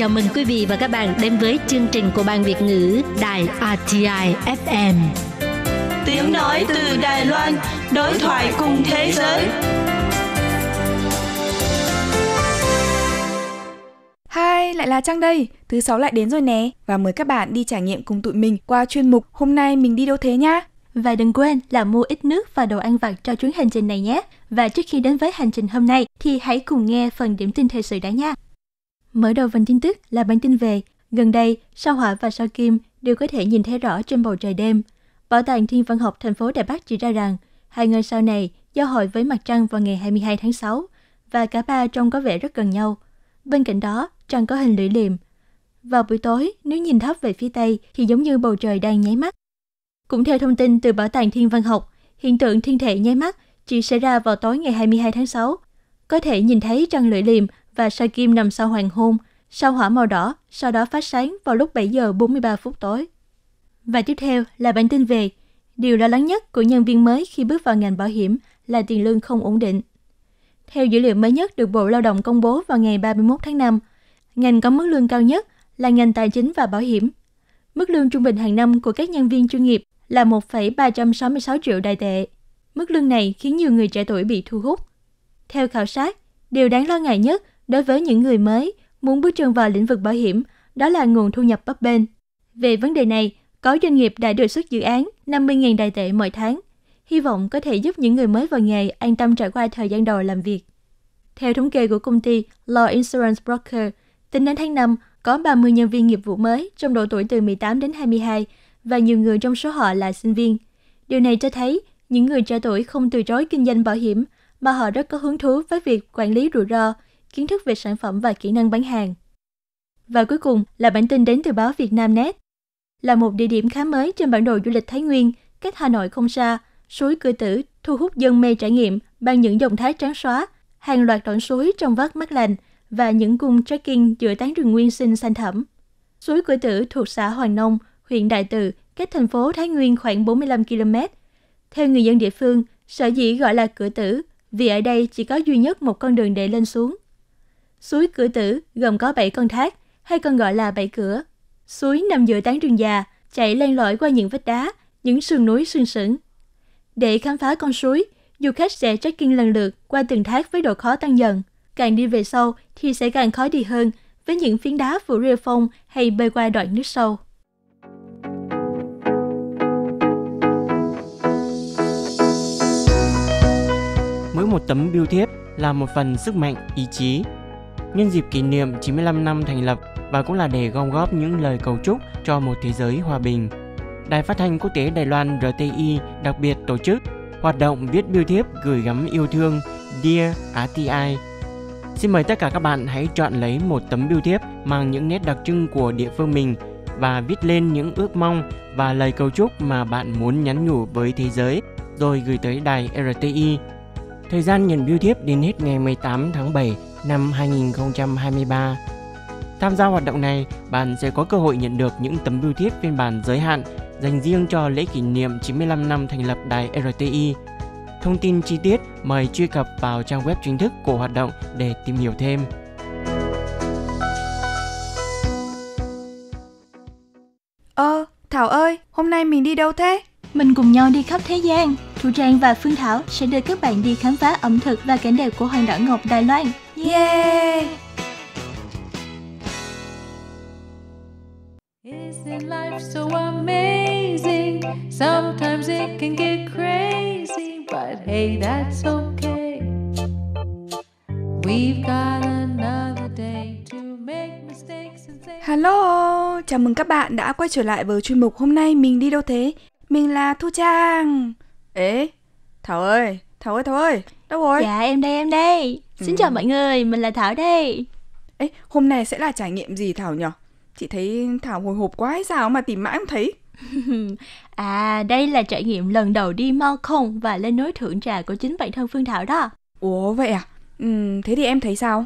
chào mừng quý vị và các bạn đến với chương trình của Ban Việt ngữ Đài RTI FM. Tiếng nói từ Đài Loan, đối thoại cùng thế giới. Hi, lại là Trang đây. Thứ sáu lại đến rồi nè. Và mời các bạn đi trải nghiệm cùng tụi mình qua chuyên mục Hôm nay mình đi đâu thế nhá. Và đừng quên là mua ít nước và đồ ăn vặt cho chuyến hành trình này nhé. Và trước khi đến với hành trình hôm nay thì hãy cùng nghe phần điểm tin thời sự đã nha. Mở đầu phần tin tức là bản tin về gần đây sao hỏa và sao kim đều có thể nhìn thấy rõ trên bầu trời đêm. Bảo tàng Thiên văn học thành phố Đài Bắc chỉ ra rằng hai ngôi sao này giao hội với mặt trăng vào ngày 22 tháng 6 và cả ba trông có vẻ rất gần nhau. Bên cạnh đó, trăng có hình lưỡi liềm. Vào buổi tối, nếu nhìn thấp về phía Tây thì giống như bầu trời đang nháy mắt. Cũng theo thông tin từ Bảo tàng Thiên văn học, hiện tượng thiên thể nháy mắt chỉ xảy ra vào tối ngày 22 tháng 6. Có thể nhìn thấy trăng lưỡi liềm và sao kim nằm sau hoàng hôn, sao hỏa màu đỏ, sau đó phát sáng vào lúc 7 giờ 43 phút tối. Và tiếp theo là bản tin về Điều lo lắng nhất của nhân viên mới khi bước vào ngành bảo hiểm là tiền lương không ổn định. Theo dữ liệu mới nhất được Bộ Lao động công bố vào ngày 31 tháng 5, ngành có mức lương cao nhất là ngành tài chính và bảo hiểm. Mức lương trung bình hàng năm của các nhân viên chuyên nghiệp là 1,366 triệu đại tệ. Mức lương này khiến nhiều người trẻ tuổi bị thu hút. Theo khảo sát, điều đáng lo ngại nhất Đối với những người mới muốn bước chân vào lĩnh vực bảo hiểm, đó là nguồn thu nhập bấp bênh. Về vấn đề này, có doanh nghiệp đã đề xuất dự án 50.000 đài tệ mỗi tháng, hy vọng có thể giúp những người mới vào nghề an tâm trải qua thời gian đầu làm việc. Theo thống kê của công ty Law Insurance Broker, tính đến tháng 5, có 30 nhân viên nghiệp vụ mới trong độ tuổi từ 18 đến 22 và nhiều người trong số họ là sinh viên. Điều này cho thấy những người trẻ tuổi không từ chối kinh doanh bảo hiểm mà họ rất có hứng thú với việc quản lý rủi ro, kiến thức về sản phẩm và kỹ năng bán hàng. Và cuối cùng là bản tin đến từ báo Vietnamnet. Là một địa điểm khá mới trên bản đồ du lịch Thái Nguyên, cách Hà Nội không xa, suối cửa tử thu hút dân mê trải nghiệm bằng những dòng thái trắng xóa, hàng loạt đoạn suối trong vắt mát lành và những cung trekking giữa tán rừng nguyên sinh xanh thẳm. Suối cửa tử thuộc xã Hoàng Nông, huyện Đại Từ, cách thành phố Thái Nguyên khoảng 45 km. Theo người dân địa phương, sở dĩ gọi là cửa tử vì ở đây chỉ có duy nhất một con đường để lên xuống. Suối cửa tử gồm có 7 con thác, hay còn gọi là bảy cửa. Suối nằm giữa tán rừng già, chảy len lỏi qua những vách đá, những sườn núi sừng sững. Để khám phá con suối, du khách sẽ trekking lần lượt qua từng thác với độ khó tăng dần. Càng đi về sâu thì sẽ càng khó đi hơn với những phiến đá phủ rêu phong hay bơi qua đoạn nước sâu. Mỗi một tấm biêu thiếp là một phần sức mạnh, ý chí nhân dịp kỷ niệm 95 năm thành lập và cũng là để gom góp những lời cầu chúc cho một thế giới hòa bình. Đài phát thanh quốc tế Đài Loan RTI đặc biệt tổ chức hoạt động viết biêu thiếp gửi gắm yêu thương Dear RTI. Xin mời tất cả các bạn hãy chọn lấy một tấm biêu thiếp mang những nét đặc trưng của địa phương mình và viết lên những ước mong và lời cầu chúc mà bạn muốn nhắn nhủ với thế giới rồi gửi tới đài RTI. Thời gian nhận biêu thiếp đến hết ngày 18 tháng 7 năm 2023. Tham gia hoạt động này, bạn sẽ có cơ hội nhận được những tấm bưu thiếp phiên bản giới hạn dành riêng cho lễ kỷ niệm 95 năm thành lập đài RTI. Thông tin chi tiết mời truy cập vào trang web chính thức của hoạt động để tìm hiểu thêm. Ơ, ờ, Thảo ơi, hôm nay mình đi đâu thế? Mình cùng nhau đi khắp thế gian. Thu Trang và Phương Thảo sẽ đưa các bạn đi khám phá ẩm thực và cảnh đẹp của Hoàng đảo Ngọc Đài Loan. Yeah! Isn't life so amazing? Sometimes it can get crazy, but hey, that's okay. We've got another day to make mistakes and say Hello, chào mừng các bạn đã quay trở lại với chuyên mục hôm nay mình đi đâu thế? Mình là Thu Trang. Ế, Thảo ơi, Thảo ơi, Thảo ơi, Đâu rồi? Dạ em đây em đây. Ừ. Xin chào ừ. mọi người, mình là Thảo đây. Ê, hôm nay sẽ là trải nghiệm gì Thảo nhở? Chị thấy Thảo hồi hộp quá hay sao mà tìm mãi không thấy. à, đây là trải nghiệm lần đầu đi Malcolm và lên núi thưởng trà của chính bản thân Phương Thảo đó. Ủa vậy à? Ừ, thế thì em thấy sao?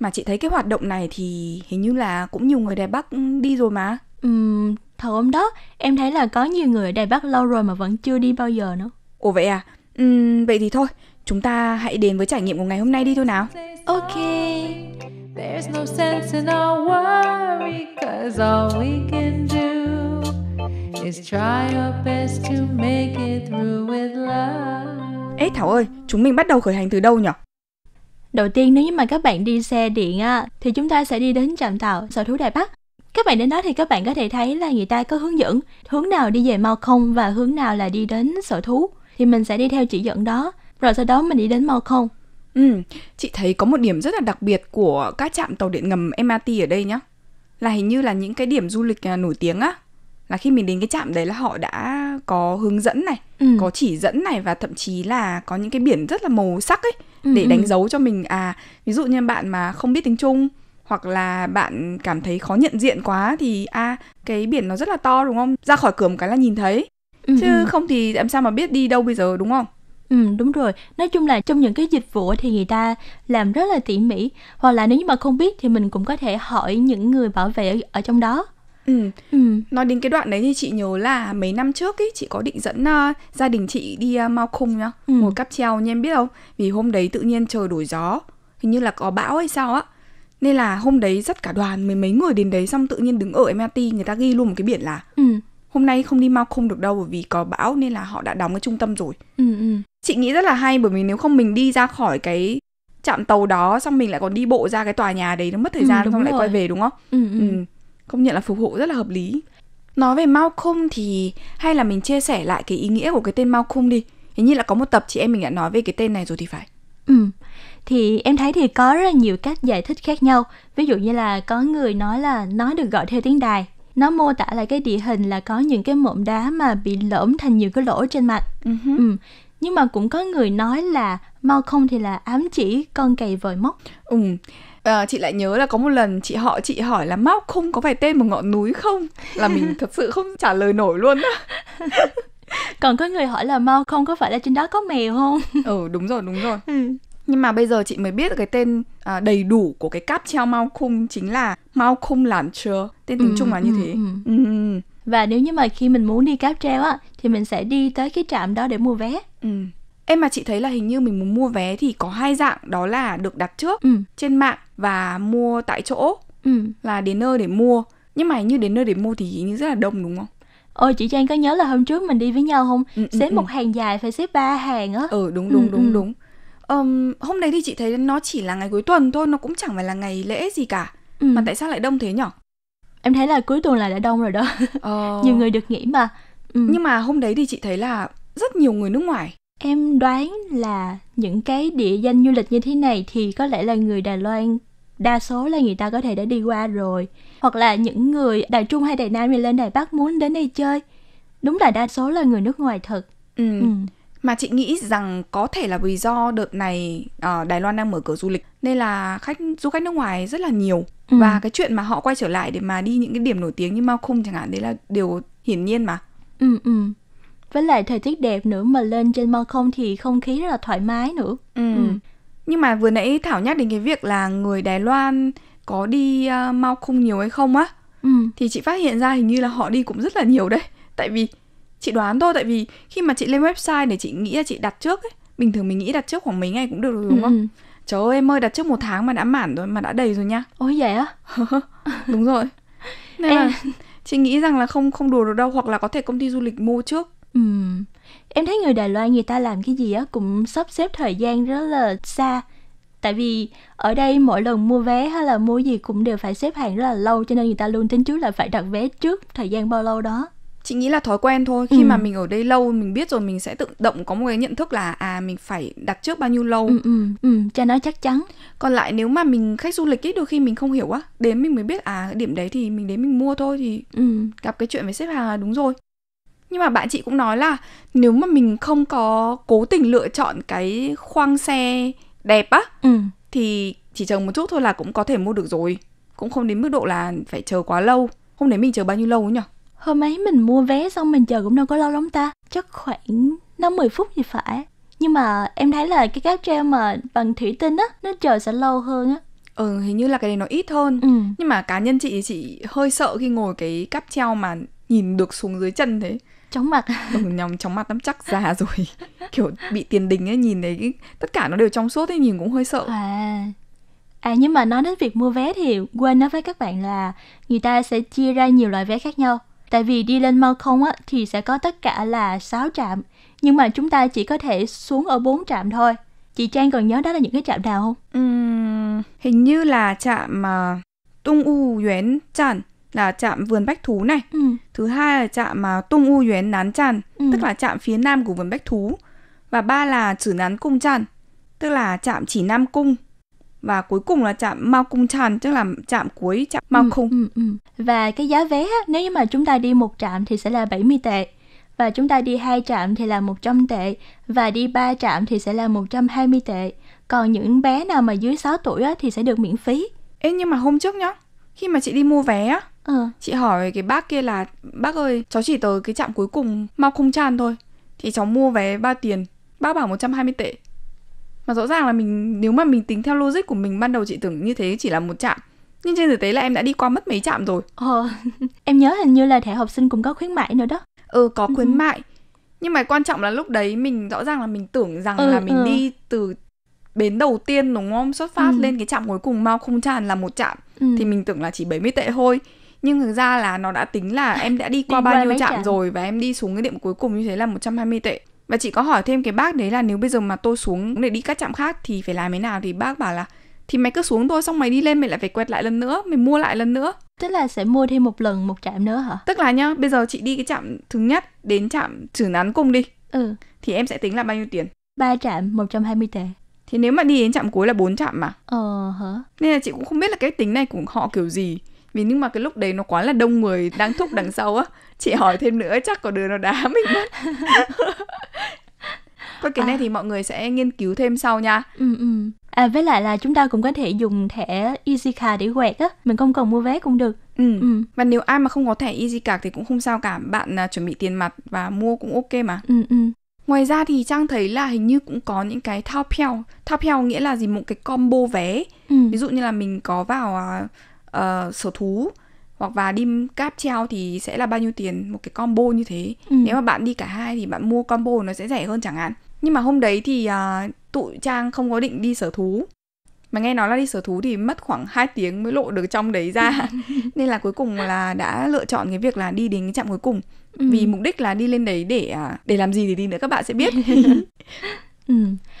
Mà chị thấy cái hoạt động này thì hình như là cũng nhiều người Đài Bắc đi rồi mà. Ừ, thật hôm đó em thấy là có nhiều người ở Đài Bắc lâu rồi mà vẫn chưa đi bao giờ nữa. Ủa vậy à? Ừ, vậy thì thôi, Chúng ta hãy đến với trải nghiệm của ngày hôm nay đi thôi nào. Ok. There's no sense in our worry cause all we can do is try our best to make it through with love. Ê Thảo ơi, chúng mình bắt đầu khởi hành từ đâu nhỉ? Đầu tiên nếu như mà các bạn đi xe điện á, thì chúng ta sẽ đi đến trạm tàu sở thú Đài Bắc. Các bạn đến đó thì các bạn có thể thấy là người ta có hướng dẫn hướng nào đi về Mao Không và hướng nào là đi đến sở thú. Thì mình sẽ đi theo chỉ dẫn đó rồi sau đó mình đi đến mall không ừ chị thấy có một điểm rất là đặc biệt của các trạm tàu điện ngầm MRT ở đây nhá là hình như là những cái điểm du lịch à, nổi tiếng á là khi mình đến cái trạm đấy là họ đã có hướng dẫn này ừ. có chỉ dẫn này và thậm chí là có những cái biển rất là màu sắc ấy ừ, để ừ. đánh dấu cho mình à ví dụ như bạn mà không biết tiếng trung hoặc là bạn cảm thấy khó nhận diện quá thì a à, cái biển nó rất là to đúng không ra khỏi cửa một cái là nhìn thấy ừ, chứ ừ. không thì làm sao mà biết đi đâu bây giờ đúng không Ừ đúng rồi, nói chung là trong những cái dịch vụ thì người ta làm rất là tỉ mỉ Hoặc là nếu như mà không biết thì mình cũng có thể hỏi những người bảo vệ ở, trong đó Ừ. ừ. Nói đến cái đoạn đấy thì chị nhớ là mấy năm trước ý, chị có định dẫn uh, gia đình chị đi uh, mau khung nhá, ừ. ngồi cáp treo nhưng em biết không? Vì hôm đấy tự nhiên trời đổi gió, hình như là có bão hay sao á. Nên là hôm đấy rất cả đoàn mười mấy người đến đấy xong tự nhiên đứng ở MRT người ta ghi luôn một cái biển là ừ hôm nay không đi mau Malcolm được đâu bởi vì có bão nên là họ đã đóng cái trung tâm rồi ừ, ừ. chị nghĩ rất là hay bởi vì nếu không mình đi ra khỏi cái chạm tàu đó xong mình lại còn đi bộ ra cái tòa nhà đấy nó mất thời ừ, gian xong rồi. lại quay về đúng không ừ, ừ. Ừ. công nhận là phục hộ rất là hợp lý nói về mau Malcolm thì hay là mình chia sẻ lại cái ý nghĩa của cái tên mau Malcolm đi hình như là có một tập chị em mình đã nói về cái tên này rồi thì phải ừ thì em thấy thì có rất là nhiều cách giải thích khác nhau ví dụ như là có người nói là nói được gọi theo tiếng đài nó mô tả lại cái địa hình là có những cái mụn đá mà bị lõm thành nhiều cái lỗ trên mặt uh-huh. ừ. nhưng mà cũng có người nói là mau không thì là ám chỉ con cày vòi móc ừ à, chị lại nhớ là có một lần chị họ chị hỏi là móc không có phải tên một ngọn núi không là mình thật sự không trả lời nổi luôn còn có người hỏi là mau không có phải là trên đó có mèo không ừ đúng rồi đúng rồi ừ nhưng mà bây giờ chị mới biết cái tên à, đầy đủ của cái cáp treo mau khung chính là mau khung lản chưa tên tiếng ừ, trung là như ừ, thế ừ. Ừ. và nếu như mà khi mình muốn đi cáp treo á thì mình sẽ đi tới cái trạm đó để mua vé ừ. Em mà chị thấy là hình như mình muốn mua vé thì có hai dạng đó là được đặt trước ừ. trên mạng và mua tại chỗ ừ. là đến nơi để mua. Nhưng mà hình như đến nơi để mua thì hình như rất là đông đúng không? Ôi chị Trang có nhớ là hôm trước mình đi với nhau không? Ừ, ừ xếp ừ, một hàng dài phải xếp ba hàng á. Ừ đúng đúng ừ, đúng ừ. đúng um, hôm đấy thì chị thấy nó chỉ là ngày cuối tuần thôi nó cũng chẳng phải là ngày lễ gì cả ừ. mà tại sao lại đông thế nhở em thấy là cuối tuần là đã đông rồi đó ờ... nhiều người được nghỉ mà ừ. nhưng mà hôm đấy thì chị thấy là rất nhiều người nước ngoài em đoán là những cái địa danh du lịch như thế này thì có lẽ là người đài loan đa số là người ta có thể đã đi qua rồi hoặc là những người đài trung hay đài nam thì lên đài bắc muốn đến đây chơi đúng là đa số là người nước ngoài thật ừ. ừ mà chị nghĩ rằng có thể là vì do đợt này uh, Đài Loan đang mở cửa du lịch nên là khách du khách nước ngoài rất là nhiều ừ. và cái chuyện mà họ quay trở lại để mà đi những cái điểm nổi tiếng như Mao Khung chẳng hạn đấy là điều hiển nhiên mà. Ừ ừ. Với lại thời tiết đẹp nữa mà lên trên Mao Khung thì không khí rất là thoải mái nữa. Ừ. ừ. Nhưng mà vừa nãy Thảo nhắc đến cái việc là người Đài Loan có đi uh, Mao Khung nhiều hay không á? Ừ. Thì chị phát hiện ra hình như là họ đi cũng rất là nhiều đấy. Tại vì chị đoán thôi tại vì khi mà chị lên website để chị nghĩ là chị đặt trước ấy bình thường mình nghĩ đặt trước khoảng mấy ngày cũng được rồi đúng không ừ. trời ơi em ơi đặt trước một tháng mà đã mản rồi mà đã đầy rồi nha ôi vậy á đúng rồi nên em... là chị nghĩ rằng là không không đùa được đâu hoặc là có thể công ty du lịch mua trước ừ em thấy người đài loan người ta làm cái gì á cũng sắp xếp thời gian rất là xa tại vì ở đây mỗi lần mua vé hay là mua gì cũng đều phải xếp hàng rất là lâu cho nên người ta luôn tính trước là phải đặt vé trước thời gian bao lâu đó chị nghĩ là thói quen thôi khi ừ. mà mình ở đây lâu mình biết rồi mình sẽ tự động có một cái nhận thức là à mình phải đặt trước bao nhiêu lâu ừ, ừ, ừ, cho nó chắc chắn còn lại nếu mà mình khách du lịch ít đôi khi mình không hiểu á đến mình mới biết à điểm đấy thì mình đến mình mua thôi thì ừ. gặp cái chuyện về xếp hàng là đúng rồi nhưng mà bạn chị cũng nói là nếu mà mình không có cố tình lựa chọn cái khoang xe đẹp á ừ. thì chỉ chờ một chút thôi là cũng có thể mua được rồi cũng không đến mức độ là phải chờ quá lâu không đấy mình chờ bao nhiêu lâu nhỉ Hôm ấy mình mua vé xong mình chờ cũng đâu có lâu lắm ta Chắc khoảng 5-10 phút thì phải Nhưng mà em thấy là cái cáp treo mà bằng thủy tinh á Nó chờ sẽ lâu hơn á Ừ, hình như là cái này nó ít hơn ừ. Nhưng mà cá nhân chị chị hơi sợ khi ngồi cái cáp treo mà nhìn được xuống dưới chân thế chóng mặt ừ, nhóm chóng mặt lắm chắc già rồi kiểu bị tiền đình ấy nhìn thấy cái tất cả nó đều trong suốt ấy nhìn cũng hơi sợ à à nhưng mà nói đến việc mua vé thì quên nói với các bạn là người ta sẽ chia ra nhiều loại vé khác nhau Tại vì đi lên không á, thì sẽ có tất cả là 6 trạm, nhưng mà chúng ta chỉ có thể xuống ở 4 trạm thôi. Chị Trang còn nhớ đó là những cái trạm nào không? Uhm, hình như là trạm mà Tung U Yuan Tràn là trạm vườn bách thú này. Ừ. Thứ hai là trạm mà Tung U Yuan Nán Tràn, ừ. tức là trạm phía nam của vườn bách thú. Và ba là Chữ Nán Cung Tràn, tức là trạm chỉ Nam Cung và cuối cùng là chạm mau Cung Tràn tức là chạm cuối chạm mau ừ, Cung. Ừ, ừ, ừ. Và cái giá vé nếu như mà chúng ta đi một trạm thì sẽ là 70 tệ và chúng ta đi hai trạm thì là 100 tệ và đi ba trạm thì sẽ là 120 tệ. Còn những bé nào mà dưới 6 tuổi á, thì sẽ được miễn phí. Ê nhưng mà hôm trước nhá, khi mà chị đi mua vé á, ừ. chị hỏi cái bác kia là bác ơi, cháu chỉ tới cái trạm cuối cùng mau Cung Tràn thôi. Thì cháu mua vé bao tiền, bác bảo 120 tệ mà rõ ràng là mình nếu mà mình tính theo logic của mình ban đầu chị tưởng như thế chỉ là một trạm nhưng trên thực tế là em đã đi qua mất mấy trạm rồi ờ em nhớ hình như là thẻ học sinh cũng có khuyến mại nữa đó ừ có ừ. khuyến ừ. mại nhưng mà quan trọng là lúc đấy mình rõ ràng là mình tưởng rằng ừ, là mình ừ. đi từ bến đầu tiên đúng không xuất phát ừ. lên cái trạm cuối cùng mau không tràn là một trạm ừ. thì mình tưởng là chỉ 70 tệ thôi nhưng thực ra là nó đã tính là em đã đi qua đi bao nhiêu trạm, trạm rồi và em đi xuống cái điểm cuối cùng như thế là 120 tệ và chị có hỏi thêm cái bác đấy là nếu bây giờ mà tôi xuống để đi các trạm khác thì phải làm thế nào thì bác bảo là thì mày cứ xuống thôi xong mày đi lên mày lại phải quẹt lại lần nữa mày mua lại lần nữa tức là sẽ mua thêm một lần một trạm nữa hả tức là nhá bây giờ chị đi cái trạm thứ nhất đến trạm trừ nán cùng đi ừ thì em sẽ tính là bao nhiêu tiền ba trạm 120 tệ thì nếu mà đi đến trạm cuối là bốn trạm mà ờ hả nên là chị cũng không biết là cái tính này của họ kiểu gì vì nhưng mà cái lúc đấy nó quá là đông người đang thúc đằng sau á chị hỏi thêm nữa chắc có đứa nó đá mình mất Thôi cái à. này thì mọi người sẽ nghiên cứu thêm sau nha. Ừ ừ. À với lại là chúng ta cũng có thể dùng thẻ Easy Card để quẹt á, mình không cần mua vé cũng được. Ừ. ừ. Và nếu ai mà không có thẻ Easy Card thì cũng không sao cả, bạn uh, chuẩn bị tiền mặt và mua cũng ok mà. Ừ ừ. Ngoài ra thì Trang thấy là hình như cũng có những cái thao peo. Thao peo nghĩa là gì? Một cái combo vé. Ừ. Ví dụ như là mình có vào uh, uh, sở thú hoặc và đi cáp treo thì sẽ là bao nhiêu tiền một cái combo như thế ừ. nếu mà bạn đi cả hai thì bạn mua combo nó sẽ rẻ hơn chẳng hạn nhưng mà hôm đấy thì uh, tụi trang không có định đi sở thú mà nghe nói là đi sở thú thì mất khoảng 2 tiếng mới lộ được trong đấy ra nên là cuối cùng là đã lựa chọn cái việc là đi đến cái trạm cuối cùng ừ. vì mục đích là đi lên đấy để ờ, để làm gì thì đi nữa các bạn sẽ biết ừ.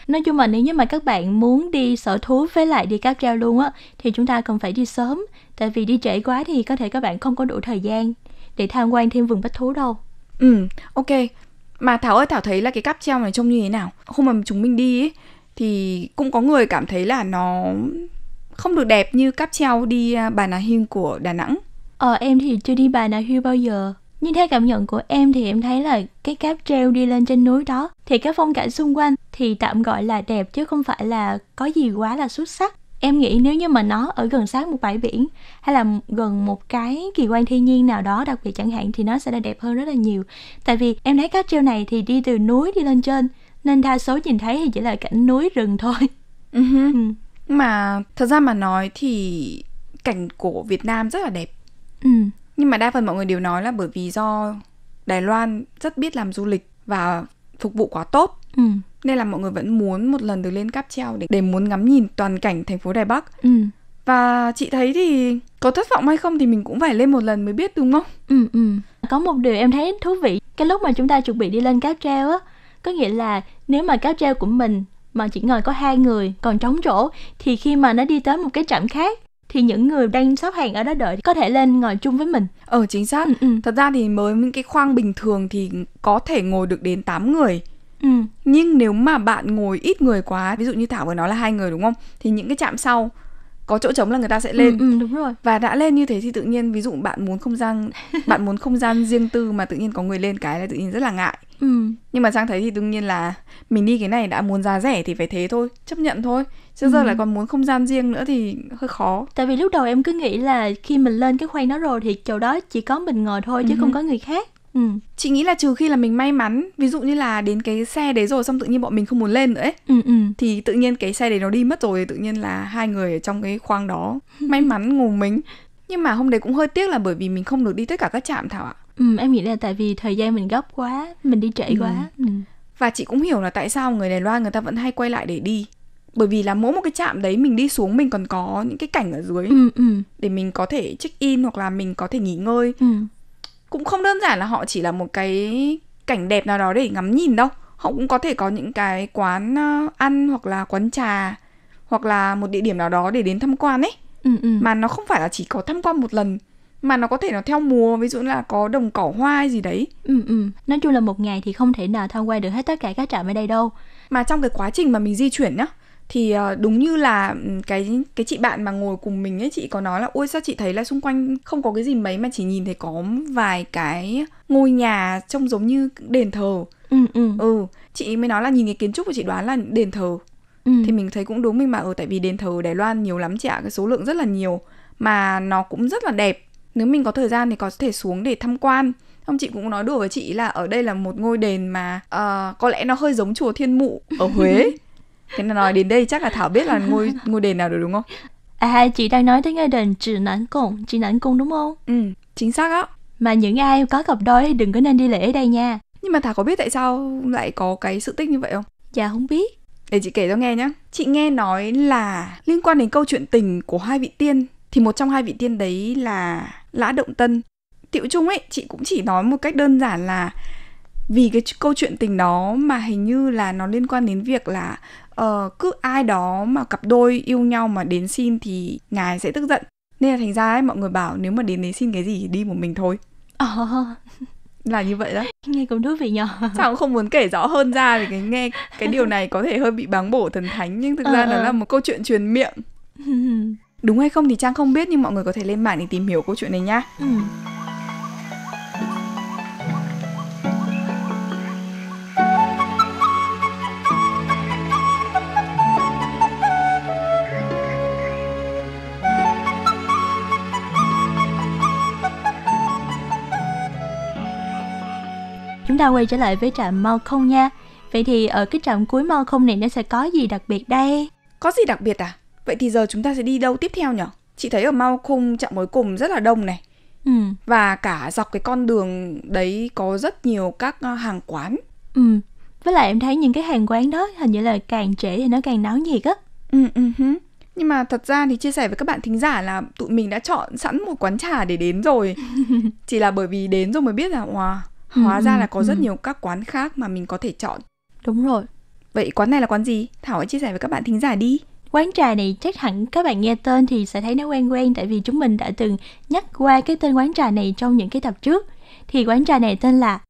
nói chung là nếu như mà các bạn muốn đi sở thú với lại đi cáp treo luôn á thì chúng ta cần phải đi sớm tại vì đi trễ quá thì có thể các bạn không có đủ thời gian để tham quan thêm vườn bách thú đâu ừ ok mà thảo ơi thảo thấy là cái cáp treo này trông như thế nào hôm mà chúng mình đi ấy, thì cũng có người cảm thấy là nó không được đẹp như cáp treo đi à, Bà Nà Hiên của Đà Nẵng. Ờ em thì chưa đi Bà Nà Hiên bao giờ. Nhưng theo cảm nhận của em thì em thấy là cái cáp treo đi lên trên núi đó thì cái phong cảnh xung quanh thì tạm gọi là đẹp chứ không phải là có gì quá là xuất sắc em nghĩ nếu như mà nó ở gần sát một bãi biển hay là gần một cái kỳ quan thiên nhiên nào đó đặc biệt chẳng hạn thì nó sẽ là đẹp hơn rất là nhiều tại vì em thấy các treo này thì đi từ núi đi lên trên nên đa số nhìn thấy thì chỉ là cảnh núi rừng thôi ừ ừ. mà thật ra mà nói thì cảnh của Việt Nam rất là đẹp ừ. nhưng mà đa phần mọi người đều nói là bởi vì do Đài Loan rất biết làm du lịch và phục vụ quá tốt ừ nên là mọi người vẫn muốn một lần được lên cáp treo để để muốn ngắm nhìn toàn cảnh thành phố Đài Bắc. Ừ. Và chị thấy thì có thất vọng hay không thì mình cũng phải lên một lần mới biết đúng không? Ừ ừ. Có một điều em thấy thú vị, cái lúc mà chúng ta chuẩn bị đi lên cáp treo á, có nghĩa là nếu mà cáp treo của mình mà chỉ ngồi có hai người còn trống chỗ thì khi mà nó đi tới một cái trạm khác thì những người đang xếp hàng ở đó đợi có thể lên ngồi chung với mình. Ờ chính xác. Ừ, ừ. Thật ra thì mới những cái khoang bình thường thì có thể ngồi được đến 8 người. Ừ. Nhưng nếu mà bạn ngồi ít người quá, ví dụ như Thảo vừa nói là hai người đúng không? Thì những cái chạm sau có chỗ trống là người ta sẽ ừ, lên. Ừ, ừ, đúng rồi. Và đã lên như thế thì tự nhiên ví dụ bạn muốn không gian bạn muốn không gian riêng tư mà tự nhiên có người lên cái là tự nhiên rất là ngại. Ừ. Nhưng mà sang thấy thì đương nhiên là mình đi cái này đã muốn giá rẻ thì phải thế thôi, chấp nhận thôi. Chứ ừ. giờ lại còn muốn không gian riêng nữa thì hơi khó. Tại vì lúc đầu em cứ nghĩ là khi mình lên cái khoang đó rồi thì chỗ đó chỉ có mình ngồi thôi chứ ừ. không có người khác Ừ. Chị nghĩ là trừ khi là mình may mắn Ví dụ như là đến cái xe đấy rồi Xong tự nhiên bọn mình không muốn lên nữa ấy ừ, ừ. Thì tự nhiên cái xe đấy nó đi mất rồi Tự nhiên là hai người ở trong cái khoang đó May mắn ngủ mình Nhưng mà hôm đấy cũng hơi tiếc là bởi vì mình không được đi tất cả các trạm Thảo ạ Ừ em nghĩ là tại vì thời gian mình gấp quá Mình đi trễ ừ. quá ừ. Và chị cũng hiểu là tại sao người Đài Loan người ta vẫn hay quay lại để đi bởi vì là mỗi một cái trạm đấy mình đi xuống mình còn có những cái cảnh ở dưới ừ, ừ. để mình có thể check in hoặc là mình có thể nghỉ ngơi ừ cũng không đơn giản là họ chỉ là một cái cảnh đẹp nào đó để ngắm nhìn đâu họ cũng có thể có những cái quán ờ, ăn hoặc là quán trà hoặc là một địa điểm nào đó để đến tham quan ấy ừ, ừ. mà nó không phải là chỉ có tham quan một lần mà nó có thể nó theo mùa ví dụ là có đồng cỏ hoa gì đấy ừ ừ nói chung là một ngày thì không thể nào tham quan được hết tất cả các trạm ở đây đâu mà trong cái quá trình mà mình di chuyển nhá thì ờ, đúng như là ừ, cái cái chị bạn mà ngồi cùng mình ấy chị có nói là ôi sao chị thấy là xung quanh không có cái gì mấy mà chỉ nhìn thấy có vài cái ngôi nhà trông giống như đền thờ ừ ừ ừ chị mới nói là nhìn cái kiến trúc của chị đoán là đền thờ ừ. thì mình thấy cũng đúng mình mà ở ừ, tại vì đền thờ đài loan nhiều lắm chị ạ cái số lượng rất là nhiều mà nó cũng rất là đẹp nếu mình có thời gian thì có thể xuống để tham quan Ông chị cũng nói đùa với chị là ở đây là một ngôi đền mà uh, có lẽ nó hơi giống chùa Thiên Mụ ở Huế thế là nói đến đây chắc là thảo biết là ngôi ngôi đền nào rồi đúng không à chị đang nói tới ngôi đền trì nản cung trì nản cung đúng không ừ chính xác á mà những ai có cặp đôi thì đừng có nên đi lễ ở đây nha nhưng mà thảo có biết tại sao lại có cái sự tích như vậy không dạ không biết để chị kể cho nghe nhé chị nghe nói là liên quan đến câu chuyện tình của hai vị tiên thì một trong hai vị tiên đấy là lã động tân tiệu chung ấy chị cũng chỉ nói một cách đơn giản là vì cái câu chuyện tình đó mà hình như là nó liên quan đến việc là Ờ, cứ ai đó mà cặp đôi yêu nhau mà đến xin thì ngài sẽ tức giận nên là thành ra ấy mọi người bảo nếu mà đến đấy xin cái gì thì đi một mình thôi ờ là như vậy đó nghe cũng thú vị nhở sao cũng không muốn kể rõ hơn ra vì cái nghe cái điều này có thể hơi bị báng bổ thần thánh nhưng thực ờ, ra ờ. nó ờ. là một câu chuyện truyền miệng đúng hay không thì trang không biết nhưng mọi người có thể lên mạng để tìm hiểu câu chuyện này nhá ừ. chúng ta quay trở lại với trạm mau không nha. Vậy thì ở cái trạm cuối mau không này nó sẽ có gì đặc biệt đây? Có gì đặc biệt à? Vậy thì giờ chúng ta sẽ đi đâu tiếp theo nhở Chị thấy ở mau không trạm cuối cùng rất là đông này. Ừ. Và cả dọc cái con đường đấy có rất nhiều các ờ, hàng quán. Ừ. Với lại em thấy những cái hàng quán đó hình như là càng trễ thì nó càng náo nhiệt á. Ừ, ừ, uh Nhưng mà thật ra thì chia sẻ với các bạn thính giả là tụi mình đã chọn sẵn một quán trà để đến rồi. Chỉ là bởi vì đến rồi mới biết là wow, hóa ừ, ra là có ừ. rất nhiều các quán khác mà mình có thể chọn đúng rồi vậy quán này là quán gì thảo hãy chia sẻ với các bạn thính giả đi quán trà này chắc hẳn các bạn nghe tên thì sẽ thấy nó quen quen tại vì chúng mình đã từng nhắc qua cái tên quán trà này trong những cái tập trước thì quán trà này tên là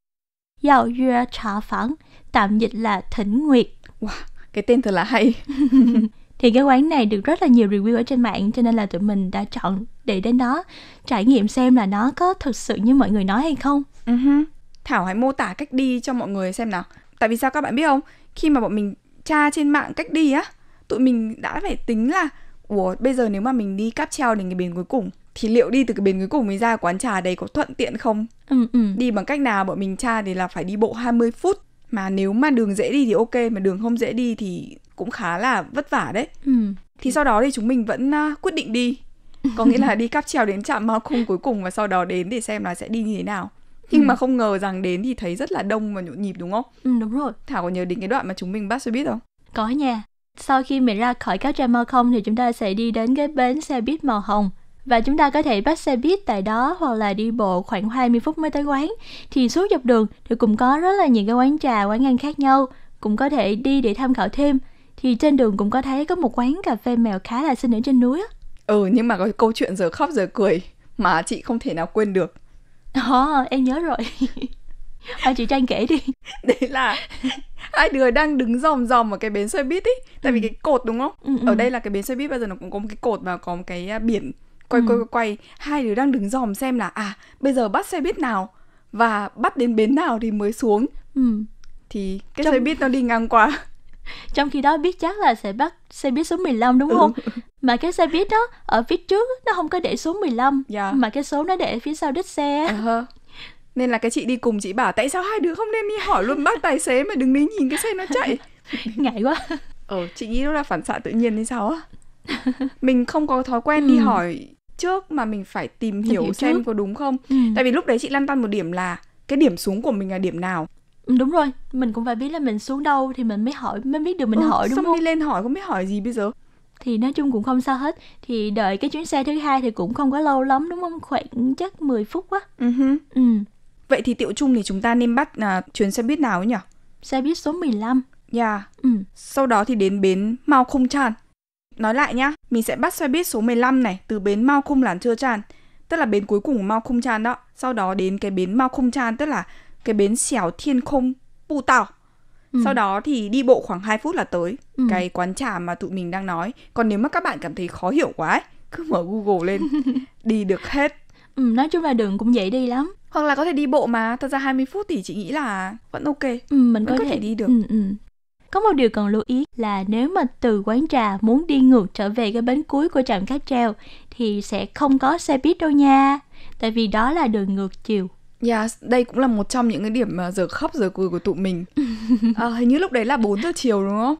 Yao Yue Trà Phản tạm dịch là Thỉnh Nguyệt wow, cái tên thật là hay thì cái quán này được rất là nhiều review ở trên mạng cho nên là tụi mình đã chọn để đến đó trải nghiệm xem là nó có thực sự như mọi người nói hay không uh-huh. Thảo hãy mô tả cách đi cho mọi người xem nào. Tại vì sao các bạn biết không? Khi mà bọn mình tra trên mạng cách đi á, tụi mình đã phải tính là Ủa bây giờ nếu mà mình đi cáp treo đến cái bến cuối cùng thì liệu đi từ cái bến cuối cùng mình ra quán trà đấy có thuận tiện không? Ừ, ừ. Đi bằng cách nào bọn mình tra thì là phải đi bộ 20 phút mà nếu mà đường dễ đi thì ok mà đường không dễ đi thì cũng khá là vất vả đấy. Ừ. Thì sau đó thì chúng mình vẫn uh, quyết định đi. Có nghĩa là đi cáp treo đến trạm Mao Khung cuối cùng và sau đó đến để xem là sẽ đi như thế nào nhưng ừ. mà không ngờ rằng đến thì thấy rất là đông và nhộn nhịp đúng không ừ đúng rồi thảo có nhớ đến cái đoạn mà chúng mình bắt xe buýt không có nha sau khi mình ra khỏi các trạm không thì chúng ta sẽ đi đến cái bến xe buýt màu hồng và chúng ta có thể bắt xe buýt tại đó hoặc là đi bộ khoảng 20 phút mới tới quán. Thì suốt dọc đường thì cũng có rất là nhiều cái quán trà, quán ăn khác nhau, cũng có thể đi để tham khảo thêm. Thì trên đường cũng có thấy có một quán cà phê mèo khá là xinh ở trên núi á. Ừ, nhưng mà có câu chuyện giờ khóc giờ cười mà chị không thể nào quên được Ồ, ờ, em nhớ rồi. Thôi chị Tranh kể đi. Đấy là hai đứa đang đứng dòm dòm ở cái bến xe buýt ý. Tại ừ. vì cái cột đúng không? Ừ, ừ. Ở đây là cái bến xe buýt bây giờ nó cũng có một cái cột và có một cái à, biển quay ừ. quay quay. Hai đứa đang đứng dòm xem là à bây giờ bắt xe buýt nào và bắt đến bến nào thì mới xuống. Ừ. Thì cái Trong... xe buýt nó đi ngang qua trong khi đó biết chắc là sẽ bắt xe buýt số 15 đúng không ừ. mà cái xe buýt đó ở phía trước nó không có để số 15 yeah. Dạ. mà cái số nó để phía sau đít xe uh-huh nên là cái chị đi cùng chị bảo tại sao hai đứa không nên đi hỏi luôn bác tài xế mà đừng đi nhìn cái xe nó chạy ngại quá ờ chị nghĩ đó là phản xạ tự nhiên hay sao á mình không có thói quen ừ. đi hỏi trước mà mình phải tìm, tìm hiểu, hiểu xem trước. có đúng không ừ. tại vì lúc đấy chị lăn tăn một điểm là cái điểm xuống của mình là điểm nào đúng rồi mình cũng phải biết là mình xuống đâu thì mình mới hỏi mới biết được mình ừ, hỏi đúng xong không đi lên hỏi cũng biết hỏi gì bây giờ thì nói chung cũng không sao hết thì đợi cái chuyến xe thứ hai thì cũng không có lâu lắm đúng không khoảng chắc 10 phút quá uh-huh. ừ vậy thì tiệu chung thì chúng ta nên bắt là chuyến xe buýt nào ấy nhỉ xe buýt số 15 Dạ. Yeah. Ừ. Sau đó thì đến bến Mao Khung Tràn. Nói lại nhá, mình sẽ bắt xe buýt số 15 này từ bến Mao Khung làn Chưa Tràn, tức là bến cuối cùng của Mao Khung Tràn đó. Sau đó đến cái bến Mao Khung Tràn tức là cái bến xẻo thiên không pu tàu ừ. sau đó thì đi bộ khoảng 2 phút là tới ừ. cái quán trà mà tụi mình đang nói còn nếu mà các bạn cảm thấy khó hiểu quá ấy, cứ mở google lên đi được hết ừ, nói chung là đường cũng dễ đi lắm hoặc là có thể đi bộ mà thật ra 20 phút thì chị nghĩ là vẫn ok ừ, mình vẫn có, có thể... thể đi được ừ, ừ. Có một điều cần lưu ý là nếu mà từ quán trà muốn đi ngược trở về cái bến cuối của trạm cáp treo thì sẽ không có xe buýt đâu nha, tại vì đó là đường ngược chiều. Yeah, dạ, đây cũng là một trong những cái điểm mà giờ khóc giờ cười của tụi mình. à, hình như lúc đấy là 4 giờ chiều đúng không?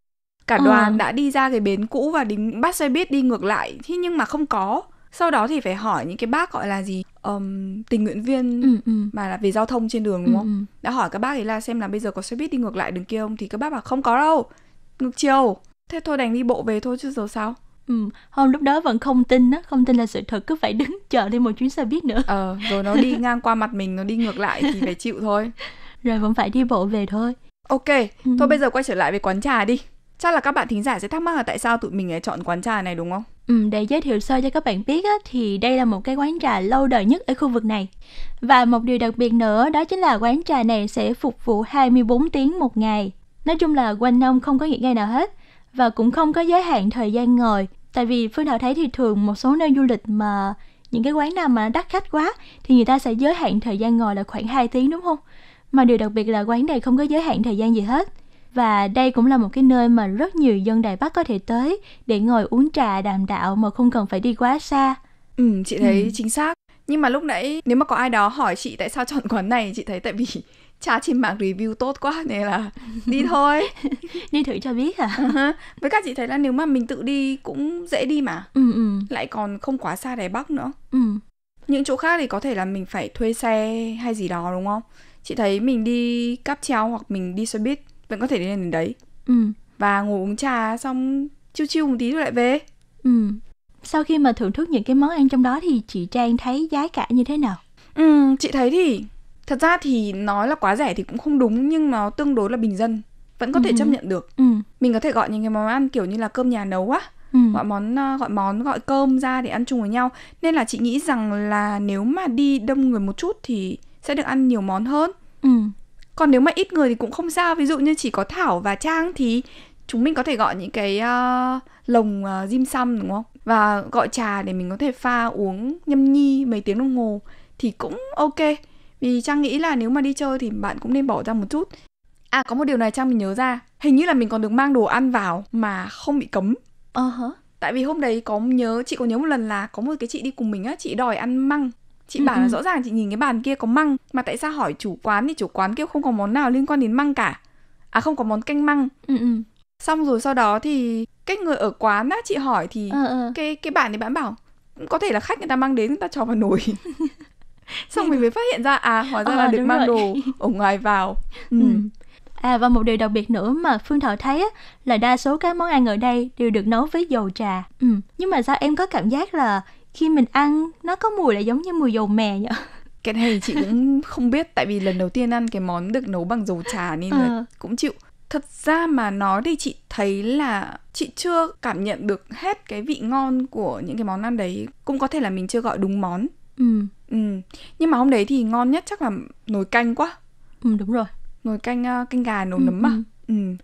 Cả ờ. đoàn ừ. đã đi ra cái bến cũ và đi bắt xe buýt đi ngược lại, thế nhưng mà không có. Sau đó thì phải hỏi những cái bác gọi là gì um, tình nguyện viên ừ, ừ, mà là về giao thông trên đường đúng ừ, không? ừ. Đã hỏi các bác ấy là xem là bây giờ có xe buýt đi ngược lại đường kia không thì các bác bảo không có đâu. Ngược chiều. Thế thôi đành đi bộ về thôi chứ giờ sao? Ừ, không lúc đó vẫn không tin á, không tin là sự thật cứ phải đứng chờ thêm một chuyến xe buýt nữa. Ờ, rồi nó đi ngang qua mặt mình, nó đi ngược lại thì phải chịu thôi. Rồi vẫn phải đi bộ về thôi. Ok, ừ. thôi bây giờ quay trở lại về quán trà đi. Chắc là các bạn thính giả sẽ thắc mắc là tại sao tụi mình lại chọn quán trà này đúng không? Ừ, để giới thiệu sơ cho các bạn biết á, thì đây là một cái quán trà lâu đời nhất ở khu vực này. Và một điều đặc biệt nữa đó chính là quán trà này sẽ phục vụ 24 tiếng một ngày. Nói chung là quanh năm không có nghỉ ngày nào hết và cũng không có giới hạn thời gian ngồi tại vì phương thảo thấy thì thường một số nơi du lịch mà những cái quán nào mà đắt khách quá thì người ta sẽ giới hạn thời gian ngồi là khoảng 2 tiếng đúng không mà điều đặc biệt là quán này không có giới hạn thời gian gì hết và đây cũng là một cái nơi mà rất nhiều dân Đài Bắc có thể tới để ngồi uống trà đàm đạo mà không cần phải đi quá xa. Ừ, chị thấy ừ. chính xác. Nhưng mà lúc nãy nếu mà có ai đó hỏi chị tại sao chọn quán này, chị thấy tại vì tra trên mạng review tốt quá nên là đi thôi đi thử cho biết à uh-huh. với các chị thấy là nếu mà mình tự đi cũng dễ đi mà ừ, ừ. lại còn không quá xa đài bắc nữa ừ. những chỗ khác thì có thể là mình phải thuê xe hay gì đó đúng không chị thấy mình đi cáp treo hoặc mình đi xe buýt vẫn có thể đến đến đấy ừ. và ngồi uống trà xong chiêu chiêu một tí rồi lại về ừ. sau khi mà thưởng thức những cái món ăn trong đó thì chị trang thấy giá cả như thế nào ừ chị thấy thì thật ra thì nói là quá rẻ thì cũng không đúng nhưng nó tương đối là bình dân vẫn có ừ. thể chấp nhận được ừ. mình có thể gọi những cái món ăn kiểu như là cơm nhà nấu á ừ. gọi món ờ, gọi món gọi cơm ra để ăn chung với nhau nên là chị nghĩ rằng là nếu mà đi đông người một chút thì sẽ được ăn nhiều món hơn ừ. còn nếu mà ít người thì cũng không sao ví dụ như chỉ có thảo và trang thì chúng mình có thể gọi những cái uh, lồng uh, dim sum đúng không và gọi trà để mình có thể pha uống nhâm nhi mấy tiếng đồng hồ thì cũng ok vì trang nghĩ là nếu mà đi chơi thì bạn cũng nên bỏ ra một chút à có một điều này trang mình nhớ ra hình như là mình còn được mang đồ ăn vào mà không bị cấm uh-huh. tại vì hôm đấy có nhớ chị có nhớ một lần là có một cái chị đi cùng mình á chị đòi ăn măng chị uh-huh. bảo là ừ. rõ ràng chị nhìn cái bàn kia có măng mà tại sao hỏi chủ quán thì chủ quán kêu không có món nào liên quan đến măng cả à không có món canh măng uh-huh. xong rồi sau đó thì cái người ở quán á chị hỏi thì uh-huh. cái cái bạn thì bạn bảo có thể là khách người ta mang đến người ta cho vào nồi xong mình mới phát hiện ra à hóa ra ờ, là được mang rồi. đồ ở ngoài vào ừ. ừ. À và một điều đặc biệt nữa mà Phương Thảo thấy á, là đa số các món ăn ở đây đều được nấu với dầu trà. Ừ. Nhưng mà sao em có cảm giác là khi mình ăn nó có mùi là giống như mùi dầu mè nhở? Cái này chị cũng không biết tại vì lần đầu tiên ăn cái món được nấu bằng dầu trà nên là ừ. cũng chịu. Thật ra mà nói thì chị thấy là chị chưa cảm nhận được hết cái vị ngon của những cái món ăn đấy. Cũng có thể là mình chưa gọi đúng món Ừ. ừ nhưng mà hôm đấy thì ngon nhất chắc là nồi canh quá ừ đúng rồi nồi canh uh, canh gà nồi ừ, nấm mà ừ. ừ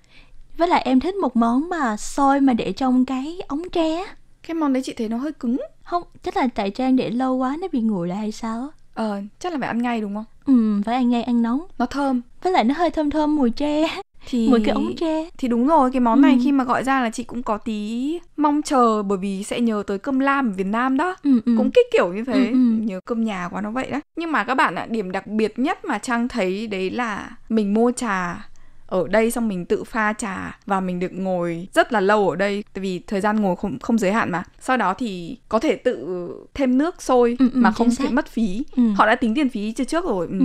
với lại em thích một món mà xôi mà để trong cái ống tre cái món đấy chị thấy nó hơi cứng không chắc là tại trang để lâu quá nó bị nguội lại hay sao ờ chắc là phải ăn ngay đúng không ừ phải ăn ngay ăn nóng nó thơm với lại nó hơi thơm thơm mùi tre thì với cái ống tre thì đúng rồi cái món ừ. này khi mà gọi ra là chị cũng có tí mong chờ bởi vì sẽ nhớ tới cơm lam ở Việt Nam đó ừ, ừ. cũng cái kiểu như thế ừ, ừ. nhớ cơm nhà quá nó vậy đó nhưng mà các bạn ạ điểm đặc biệt nhất mà trang thấy đấy là mình mua trà ở đây xong mình tự pha trà và mình được ngồi rất là lâu ở đây tại vì thời gian ngồi không không giới hạn mà sau đó thì có thể tự thêm nước sôi ừ, ừ mà không bị mất phí ừ. họ đã tính tiền phí từ trước rồi ừ. Ừ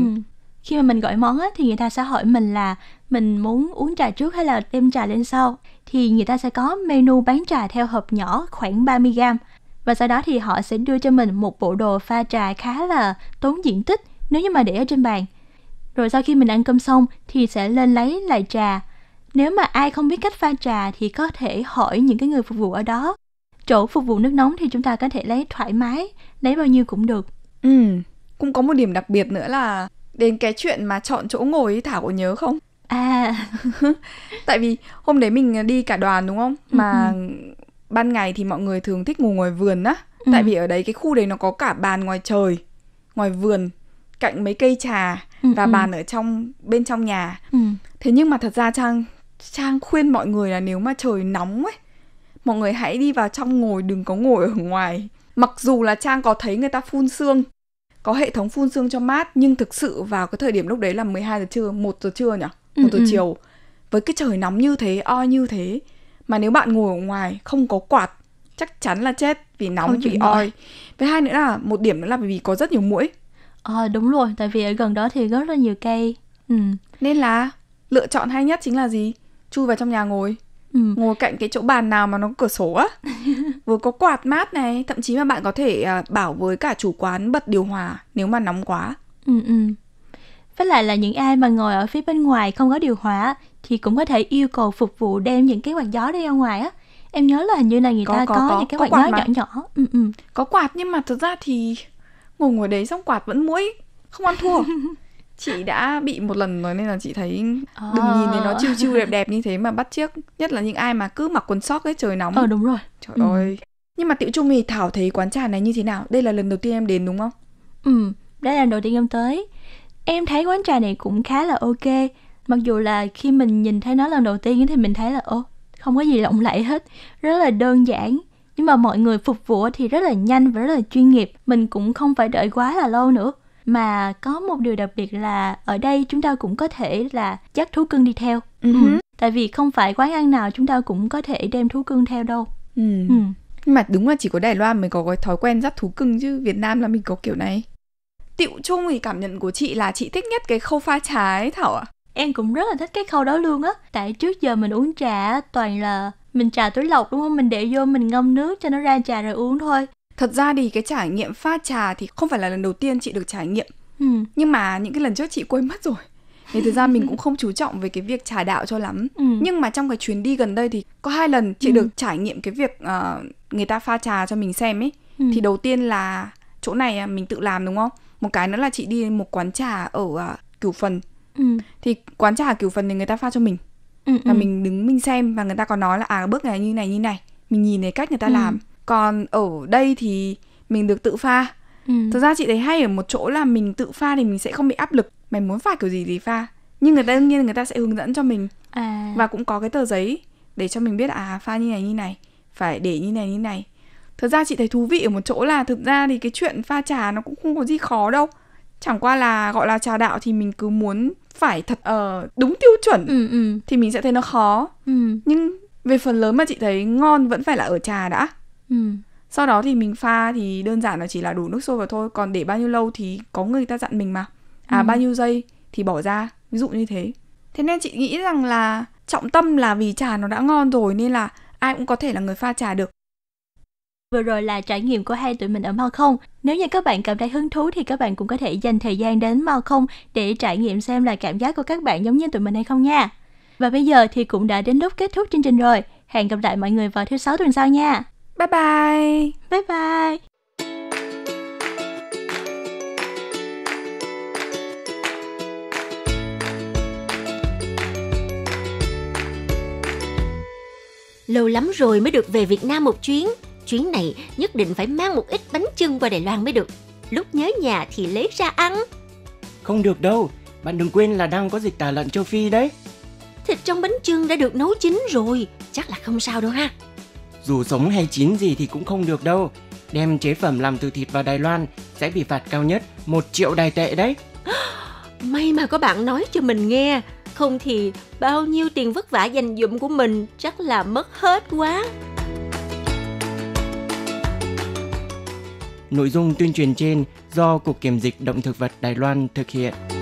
khi mà mình gọi món á, thì người ta sẽ hỏi mình là mình muốn uống trà trước hay là đem trà lên sau thì người ta sẽ có menu bán trà theo hộp nhỏ khoảng 30 gram và sau đó thì họ sẽ đưa cho mình một bộ đồ pha trà khá là tốn diện tích nếu như mà để ở trên bàn rồi sau khi mình ăn cơm xong thì sẽ lên lấy lại trà nếu mà ai không biết cách pha trà thì có thể hỏi những cái người phục vụ ở đó chỗ phục vụ nước nóng thì chúng ta có thể lấy thoải mái lấy bao nhiêu cũng được ừ cũng có một điểm đặc biệt nữa là đến cái chuyện mà chọn chỗ ngồi ý, Thảo có nhớ không? À. Tại vì hôm đấy mình đi cả đoàn đúng không? Ừ, mà ừ. ban ngày thì mọi người thường thích ngủ ngoài vườn á. Ừ. Tại vì ở đấy cái khu đấy nó có cả bàn ngoài trời, ngoài vườn, cạnh mấy cây trà và bàn ở trong bên trong nhà. Thế nhưng mà thật ra Trang Trang khuyên mọi người là nếu mà trời nóng ấy, mọi người hãy đi vào trong ngồi đừng có ngồi ở ngoài. Mặc dù là Trang có thấy người ta phun sương có hệ thống phun sương cho mát nhưng thực sự vào cái thời điểm lúc đấy là 12 giờ trưa, 1 giờ trưa nhỉ? 1 ừ, giờ ừ. chiều. Với cái trời nóng như thế, oi như thế mà nếu bạn ngồi ở ngoài không có quạt chắc chắn là chết vì nóng không vì oi. Với hai nữa là một điểm nữa là vì có rất nhiều muỗi. Ờ à, đúng rồi, tại vì ở gần đó thì rất là nhiều cây. Ừ. Nên là lựa chọn hay nhất chính là gì? Chui vào trong nhà ngồi ừ. ngồi cạnh cái chỗ bàn nào mà nó cửa sổ á vừa có quạt mát này thậm chí mà bạn có thể à, bảo với cả chủ quán bật điều hòa nếu mà nóng quá ừ ừ với lại là những ai mà ngồi ở phía bên ngoài không có điều hòa thì cũng có thể yêu cầu phục vụ đem những cái quạt gió đi ra ngoài á em nhớ là hình như là người có, ta có, có, có những cái có quạt, quạt gió mà. nhỏ nhỏ ừ, ừ. có quạt nhưng mà thật ra thì ngồi ngồi đấy xong quạt vẫn muỗi không ăn thua chị đã bị một lần rồi nên là chị thấy à. đừng nhìn thấy nó chiêu chiêu đẹp đẹp như thế mà bắt chiếc nhất là những ai mà cứ mặc quần sóc ấy trời nóng ờ đúng rồi trời ừ. ơi nhưng mà tiểu trung thì thảo thấy quán trà này như thế nào đây là lần đầu tiên em đến đúng không ừ đây là lần đầu tiên em tới em thấy quán trà này cũng khá là ok mặc dù là khi mình nhìn thấy nó lần đầu tiên thì mình thấy là ô không có gì lộng lẫy hết rất là đơn giản nhưng mà mọi người phục vụ thì rất là nhanh và rất là chuyên nghiệp mình cũng không phải đợi quá là lâu nữa mà có một điều đặc biệt là ở đây chúng ta cũng có thể là dắt thú cưng đi theo uh-huh. ừ. tại vì không phải quán ăn nào chúng ta cũng có thể đem thú cưng theo đâu ừ. Ừ. Nhưng mà đúng là chỉ có Đài Loan mới có cái thói quen dắt thú cưng chứ Việt Nam là mình có kiểu này Tiệu chung thì cảm nhận của chị là chị thích nhất cái khâu pha trà ấy Thảo ạ à? Em cũng rất là thích cái khâu đó luôn á Tại trước giờ mình uống trà toàn là mình trà túi lọc đúng không? Mình để vô mình ngâm nước cho nó ra trà rồi uống thôi thật ra thì cái trải nghiệm pha trà thì không phải là lần đầu tiên chị được trải nghiệm ừ. nhưng mà những cái lần trước chị quên mất rồi thì thực ra mình cũng không chú trọng về cái việc trà đạo cho lắm ừ. nhưng mà trong cái chuyến đi gần đây thì có hai lần chị ừ. được trải nghiệm cái việc uh, người ta pha trà cho mình xem ấy ừ. thì đầu tiên là chỗ này à, mình tự làm đúng không một cái nữa là chị đi một quán trà ở uh, cửu phần ừ. thì quán trà cửu phần thì người ta pha cho mình ừ, và ừ. mình đứng mình xem và người ta còn nói là à bước này như này như này mình nhìn thấy cách người ta ừ. làm còn ở đây thì mình được tự pha ừ. thực ra chị thấy hay ở một chỗ là mình tự pha thì mình sẽ không bị áp lực mày muốn pha kiểu gì thì pha nhưng người ta đương nhiên người ta sẽ hướng dẫn cho mình à. và cũng có cái tờ giấy để cho mình biết à pha như này như này phải để như này như này thực ra chị thấy thú vị ở một chỗ là thực ra thì cái chuyện pha trà nó cũng không có gì khó đâu chẳng qua là gọi là trà đạo thì mình cứ muốn phải thật uh, đúng tiêu chuẩn ừ, ừ. thì mình sẽ thấy nó khó ừ. nhưng về phần lớn mà chị thấy ngon vẫn phải là ở trà đã Ừ. sau đó thì mình pha thì đơn giản là chỉ là đủ nước sôi vào thôi còn để bao nhiêu lâu thì có người ta dặn mình mà à ừ. bao nhiêu giây thì bỏ ra ví dụ như thế thế nên chị nghĩ rằng là trọng tâm là vì trà nó đã ngon rồi nên là ai cũng có thể là người pha trà được Vừa rồi là trải nghiệm của hai tụi mình ở Mao Không. Nếu như các bạn cảm thấy hứng thú thì các bạn cũng có thể dành thời gian đến Mao Không để trải nghiệm xem là cảm giác của các bạn giống như tụi mình hay không nha. Và bây giờ thì cũng đã đến lúc kết thúc chương trình rồi. Hẹn gặp lại mọi người vào thứ sáu tuần sau nha. Bye bye. Bye bye. Lâu lắm rồi mới được về Việt Nam một chuyến. Chuyến này nhất định phải mang một ít bánh chưng qua Đài Loan mới được. Lúc nhớ nhà thì lấy ra ăn. Không được đâu, bạn đừng quên là đang có dịch tả lợn châu Phi đấy. Thịt trong bánh chưng đã được nấu chín rồi, chắc là không sao đâu ha dù sống hay chín gì thì cũng không được đâu. Đem chế phẩm làm từ thịt vào Đài Loan sẽ bị phạt cao nhất 1 triệu đài tệ đấy. May mà có bạn nói cho mình nghe, không thì bao nhiêu tiền vất vả dành dụm của mình chắc là mất hết quá. Nội dung tuyên truyền trên do Cục Kiểm dịch Động Thực vật Đài Loan thực hiện.